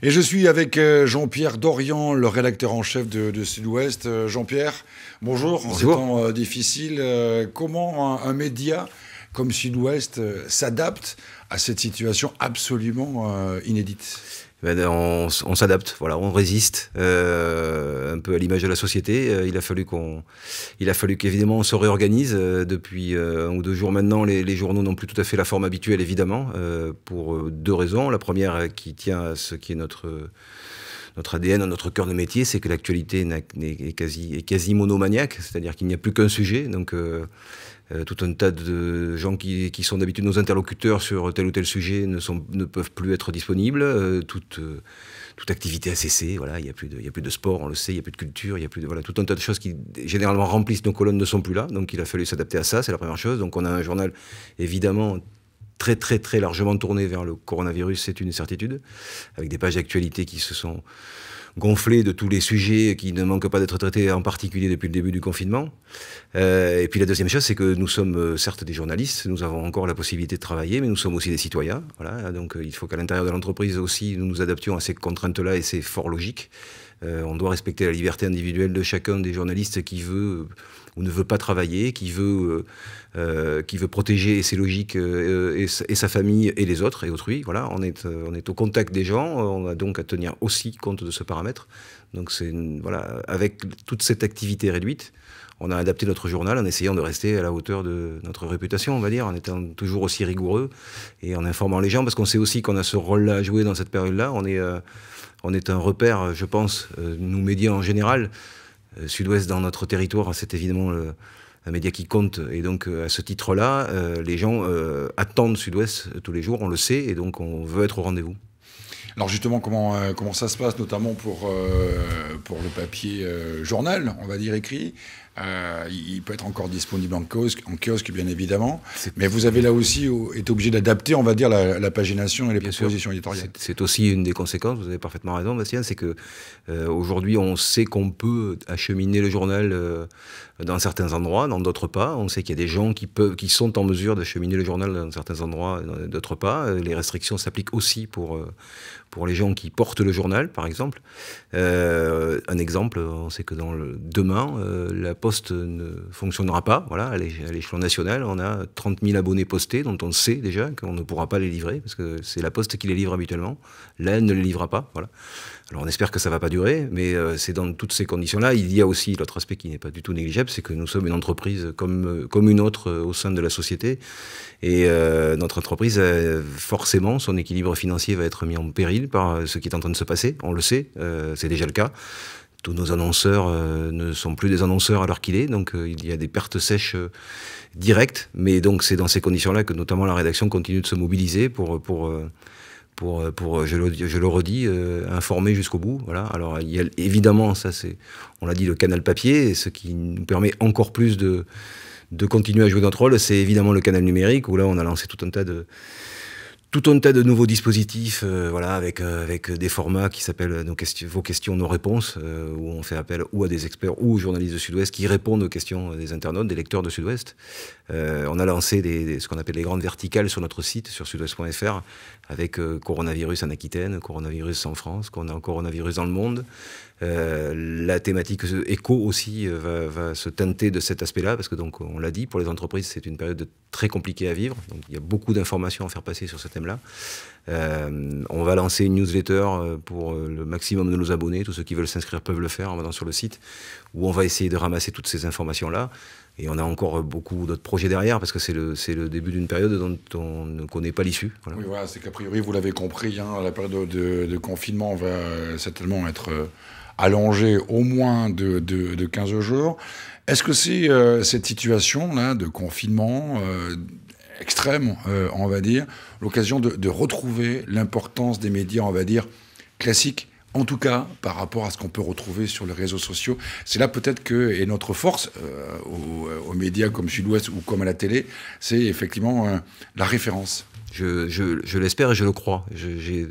Et je suis avec euh, Jean-Pierre Dorian, le rédacteur en chef de, Sud-Ouest. Euh, Jean-Pierre, bonjour. En ces temps euh, difficiles, comment un média comme Sud-Ouest s'adapte à cette situation absolument inédite ben, on, s'adapte, voilà, on résiste euh, un peu à l'image de la société. Euh, il a fallu qu'on, il a fallu qu'évidemment on se réorganise. Euh, depuis un ou deux jours maintenant, les, journaux n'ont plus tout à fait la forme habituelle, évidemment, pour deux raisons. La première qui tient à ce qui est notre notre ADN, notre cœur de métier, c'est que l'actualité est quasi, est quasi monomaniaque, c'est-à-dire qu'il n'y a plus qu'un sujet. Donc, euh, tout un tas de gens qui, qui sont d'habitude nos interlocuteurs sur tel ou tel sujet ne, sont, ne peuvent plus être disponibles. Euh, toute, euh, toute activité a cessé. Voilà, il n'y a, plus de, a plus de sport, on le sait, il n'y a plus de culture, il y a plus de. Voilà, tout un tas de choses qui généralement remplissent nos colonnes ne sont plus là. Donc il a fallu s'adapter à ça, c'est la première chose. Donc on a un journal évidemment très très très largement tourné vers le coronavirus, c'est une certitude, avec des pages d'actualité qui se sont gonflé de tous les sujets qui ne manquent pas d'être traités, en particulier depuis le début du confinement. Euh, et puis la deuxième chose, c'est que nous sommes euh, certes des journalistes, nous avons encore la possibilité de travailler, mais nous sommes aussi des citoyens. Voilà, donc euh, il faut qu'à l'intérieur de l'entreprise aussi, nous nous adaptions à ces contraintes-là et c'est fort logique. on doit respecter la liberté individuelle de chacun des journalistes qui veut ou ne veut pas travailler, qui veut, euh, euh, qui veut protéger ses logiques euh, et, sa famille et les autres et autrui. Voilà, on est, on est au contact des gens, on a donc à tenir aussi compte de ce paramètre. Donc c'est voilà, avec toute cette activité réduite, on a adapté notre journal en essayant de rester à la hauteur de notre réputation, on va dire, en étant toujours aussi rigoureux et en informant les gens, parce qu'on sait aussi qu'on a ce rôle-là à jouer dans cette période-là. On est, on est un repère, je pense, nous médias en général, euh, sud-ouest dans notre territoire, c'est évidemment un média qui compte. Et donc, euh, à ce titre-là, euh, les gens attendent Sud-Ouest tous les jours, on le sait, et donc on veut être au rendez-vous. Alors justement, comment, comment ça se passe, notamment pour, pour le papier journal, on va dire écrit euh, il peut être encore disponible en kiosque, en bien évidemment. Mais vous avez là aussi été obligé d'adapter, on va dire, la, pagination et les propositions éditoriales. C'est aussi une des conséquences. Vous avez parfaitement raison, Bastien. C'est que euh, aujourd'hui, on sait qu'on peut acheminer le journal euh, dans certains endroits, dans d'autres pas. On sait qu'il y a des gens qui peuvent, qui sont en mesure d'acheminer le journal dans certains endroits, dans d'autres pas. Les restrictions s'appliquent aussi pour pour les gens qui portent le journal, par exemple. un exemple, on sait que dans le, demain, la poste poste ne fonctionnera pas. Voilà, à l'échelon national, on a 30 000 abonnés postés dont on sait déjà qu'on ne pourra pas les livrer parce que c'est la poste qui les livre habituellement. elle ne les livrera pas. Voilà. Alors on espère que ça ne va pas durer, mais euh, c'est dans toutes ces conditions-là. Il y a aussi l'autre aspect qui n'est pas du tout négligeable, c'est que nous sommes une entreprise comme, euh, comme une autre euh, au sein de la société. Et notre entreprise, forcément, son équilibre financier va être mis en péril par ce qui est en train de se passer. On le sait, c'est déjà le cas tous nos annonceurs euh, ne sont plus des annonceurs à l'heure qu'il est, donc euh, il y a des pertes sèches euh, directes. Mais donc c'est dans ces conditions-là que notamment la rédaction continue de se mobiliser pour pour pour, pour je, le, redis, informer jusqu'au bout. Voilà. Alors il y évidemment, ça c'est, on l'a dit, le canal papier, ce qui nous permet encore plus de de continuer à jouer notre rôle. C'est évidemment le canal numérique où là on a lancé tout un tas de tout un tas de nouveaux dispositifs, euh, voilà, avec, euh, avec des formats qui s'appellent euh, vos questions, nos réponses, où on fait appel ou à des experts ou aux journalistes de Sud-Ouest qui répondent aux questions des internautes, des lecteurs de Sud-Ouest. on a lancé ce qu'on appelle les grandes verticales sur notre site, sur sud sudouest.fr, avec coronavirus en Aquitaine, coronavirus en France, coronavirus dans le monde. la thématique éco aussi va, se teinter de cet aspect-là, parce que donc on l'a dit, pour les entreprises, c'est une période très compliquée à vivre. Donc il y a beaucoup d'informations à faire passer sur cette là euh, on va lancer une newsletter euh, pour euh, le maximum de nos abonnés. Tous ceux qui veulent s'inscrire peuvent le faire en allant sur le site, où on va essayer de ramasser toutes ces informations-là. Et on a encore beaucoup d'autres projets derrière, parce que c'est le, début d'une période dont on ne connaît pas l'issue. Oui, voilà, c'est qu'a priori, vous l'avez compris, hein, la période de, confinement va certainement être allongée au moins de, de, 15 jours. Est-ce que c'est cette situation-là de confinement extrême, euh, on va dire, l'occasion de, retrouver l'importance des médias, on va dire, classiques, en tout cas par rapport à ce qu'on peut retrouver sur les réseaux sociaux. C'est là peut-être que Et notre force euh, euh, aux, médias comme Sud-Ouest ou comme à la télé, c'est effectivement la référence. Je, je l'espère et je le crois. J'ai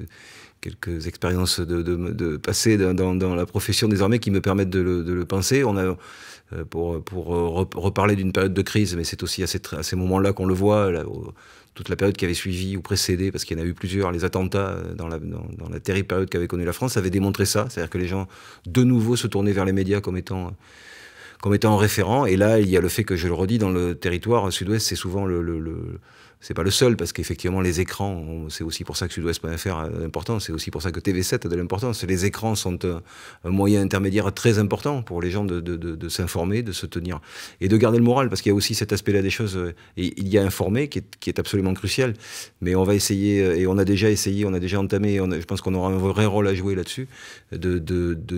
quelques expériences de, de, dans, dans, la profession désormais qui me permettent de le, de le penser. On a, euh, pour, pour euh, reparler d'une période de crise, mais c'est aussi à, à ces moments-là qu'on le voit, toute la période qui avait suivi ou précédé, parce qu'il y en a eu plusieurs, les attentats euh, dans la, dans, la terrible période qu'avait connue la France, avaient démontré ça, c'est-à-dire que les gens de nouveau se tournaient vers les médias comme étant comme étant référent. Et là, il y a le fait que, je le redis, dans le territoire sud-ouest, c'est souvent le c'est pas le seul, parce qu'effectivement, les écrans, c'est aussi pour ça que sudouest.fr a de l'importance, c'est aussi pour ça que TV7 a de l'importance. Les écrans sont un, moyen intermédiaire très important pour les gens de, de, s'informer, de se tenir et de garder le moral, parce qu'il y a aussi cet aspect-là des choses. Euh, il y a informer qui est, qui est, absolument crucial, mais on va essayer, euh, et on a déjà essayé, on a déjà entamé, je pense qu'on aura un vrai rôle à jouer là-dessus, de,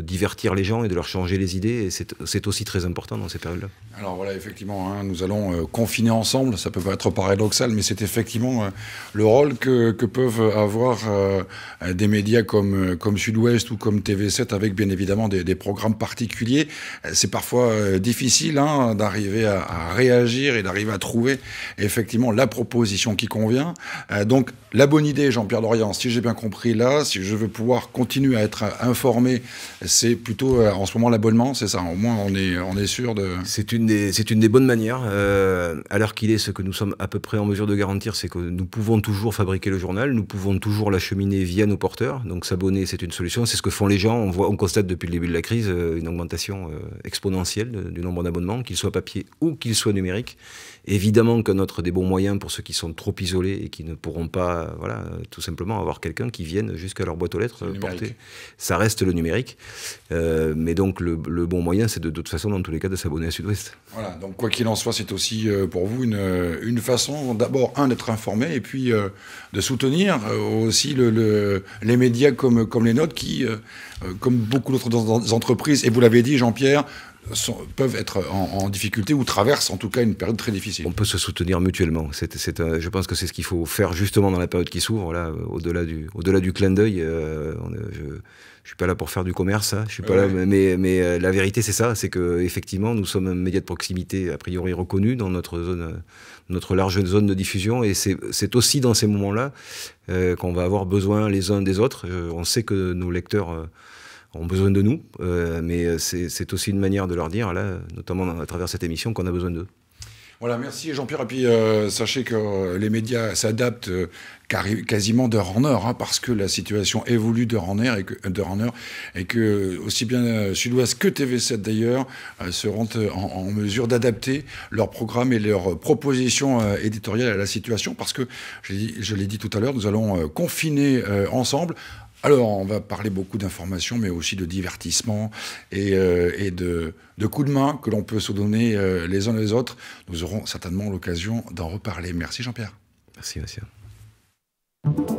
divertir les gens et de leur changer les idées, et c'est aussi très important dans ces périodes-là. Alors voilà, effectivement, hein, nous allons euh, confiner ensemble, ça peut pas être paradoxal, mais c'est effectivement euh, le rôle que, peuvent avoir euh, euh, des médias comme, Sud-Ouest ou comme TV7 avec bien évidemment des, programmes particuliers. C'est parfois difficile hein, d'arriver à, réagir et d'arriver à trouver effectivement la proposition qui convient. donc la bonne idée, Jean-Pierre Dorian, si j'ai bien compris là, si je veux pouvoir continuer à être informé, c'est plutôt en ce moment l'abonnement, c'est ça. Au moins on est, on est sûr de... C'est une, des, une des bonnes manières, à l'heure qu'il est ce que nous sommes à peu près en mesure de garantir, c'est que nous pouvons toujours fabriquer le journal, nous pouvons toujours l'acheminer via nos porteurs. Donc s'abonner, c'est une solution. C'est ce que font les gens. On, voit, on constate depuis le début de la crise euh, une augmentation euh, exponentielle du nombre d'abonnements, qu'ils soient papier ou qu'ils soient numériques. Évidemment que notre des bons moyens pour ceux qui sont trop isolés et qui ne pourront pas, euh, voilà, tout simplement avoir quelqu'un qui vienne jusqu'à leur boîte aux lettres porter. Ça reste le numérique. mais donc le, bon moyen, c'est de, de, toute façon, dans tous les cas, de s'abonner à Sud-Ouest. Voilà, donc quoi qu'il en soit, c'est aussi pour vous une, une façon d'abord un, d'être informé et puis euh, de soutenir euh, aussi le, les médias comme, comme les nôtres qui, euh, comme beaucoup d'autres entreprises, et vous l'avez dit, Jean-Pierre, peuvent être en, difficulté ou traversent en tout cas une période très difficile. On peut se soutenir mutuellement. C'est, je pense que c'est ce qu'il faut faire justement dans la période qui s'ouvre, là, au-delà du, au-delà du clin d'œil je suis pas là pour faire du commerce, hein, je suis pas là, mais, mais euh, la vérité c'est ça, c'est que effectivement nous sommes un média de proximité a priori reconnu dans notre zone, euh, notre large zone de diffusion, et c'est aussi dans ces moments-là euh, qu'on va avoir besoin les uns des autres. Euh, on sait que nos lecteurs ont besoin de nous, mais c'est aussi une manière de leur dire là, notamment à travers cette émission, qu'on a besoin d'eux. Voilà, merci Jean-Pierre. Et puis euh, sachez que euh, les médias s'adaptent euh, quasiment d'heure en heure, hein, parce que la situation évolue d'heure en heure et que, et que aussi bien Sud-Ouest que TV7 d'ailleurs seront en, mesure d'adapter leur programme et leurs propositions éditoriales à la situation, parce que je l'ai dit tout à l'heure, nous allons confiner ensemble alors, on va parler beaucoup d'informations, mais aussi de divertissement et, euh, de, coups de main que l'on peut se donner euh, les uns les autres. Nous aurons certainement l'occasion d'en reparler. Merci Jean-Pierre. Merci monsieur.